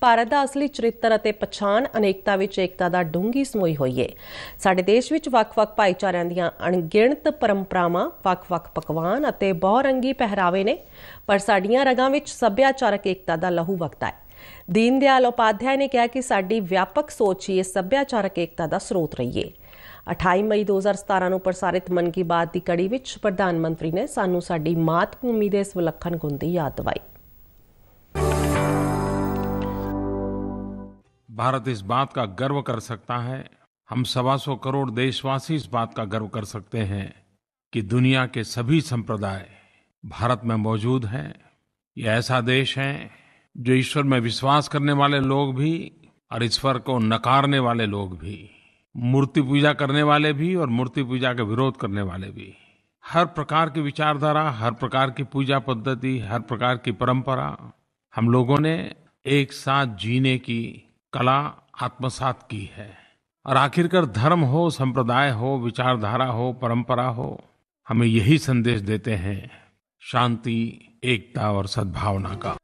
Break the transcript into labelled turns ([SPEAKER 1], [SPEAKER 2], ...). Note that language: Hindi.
[SPEAKER 1] ਭਾਰਤ ਦਾ ਅਸਲੀ ਚਰਿੱਤਰ ਅਤੇ ਪਛਾਣ ਅਨੇਕਤਾ ਵਿੱਚ ਏਕਤਾ ਦਾ ਡੂੰਗੀ ਸਮੋਈ ਹੋਈ ਹੈ ਸਾਡੇ ਦੇਸ਼ ਵਿੱਚ ਵੱਖ-ਵੱਖ ਭਾਈਚਾਰਿਆਂ ਦੀਆਂ ਅਣਗਿਣਤ ਪਰੰਪਰਾਵਾਂ ਵੱਖ-ਵੱਖ ਪਕਵਾਨ ਅਤੇ ਬਹੁਰੰਗੀ ਪਹਿਰਾਵੇ ਨੇ ਪਰ ਸਾਡੀਆਂ ਰਗਾਂ ਵਿੱਚ ਸੱਭਿਆਚਾਰਕ ਏਕਤਾ ਦਾ ਲਹੂ ਵਗਦਾ ਹੈ ਦੀਨ ਦਿਆਲ ਉਪਾਧਿਆਇ ਨੇ ਕਿਹਾ ਕਿ ਸਾਡੀ ਵਿਆਪਕ ਸੋਚ ਹੀ ਇਸ ਸੱਭਿਆਚਾਰਕ ਏਕਤਾ ਦਾ ਸਰੋਤ ਰਹੀ ਹੈ 28 ਮਈ 2017 ਨੂੰ ਪ੍ਰਸਾਰਿਤ ਮਨ ਕੀ ਬਾਤ ਦੀ ਕੜੀ ਵਿੱਚ ਪ੍ਰਧਾਨ ਮੰਤਰੀ ਨੇ ਸਾਨੂੰ ਸਾਡੀ ਮਾਤ ਭੂਮੀ ਦੇ ਇਸ ਵਿਲੱਖਣ ਗੁਣ ਦੀ ਯਾਦ ਦਿਵਾਈ
[SPEAKER 2] भारत इस बात का गर्व कर सकता है हम सवा सौ करोड़ देशवासी इस बात का गर्व कर सकते हैं कि दुनिया के सभी संप्रदाय भारत में मौजूद हैं ये ऐसा देश है जो ईश्वर में विश्वास करने वाले लोग भी और ईश्वर को नकारने वाले लोग भी मूर्ति पूजा करने वाले भी और मूर्ति पूजा के विरोध करने वाले भी हर प्रकार की विचारधारा हर प्रकार की पूजा पद्धति हर प्रकार की परंपरा हम लोगों ने एक साथ जीने की कला आत्मसात की है और आखिरकार धर्म हो संप्रदाय हो विचारधारा हो परंपरा हो हमें यही संदेश देते हैं शांति एकता और सद्भावना का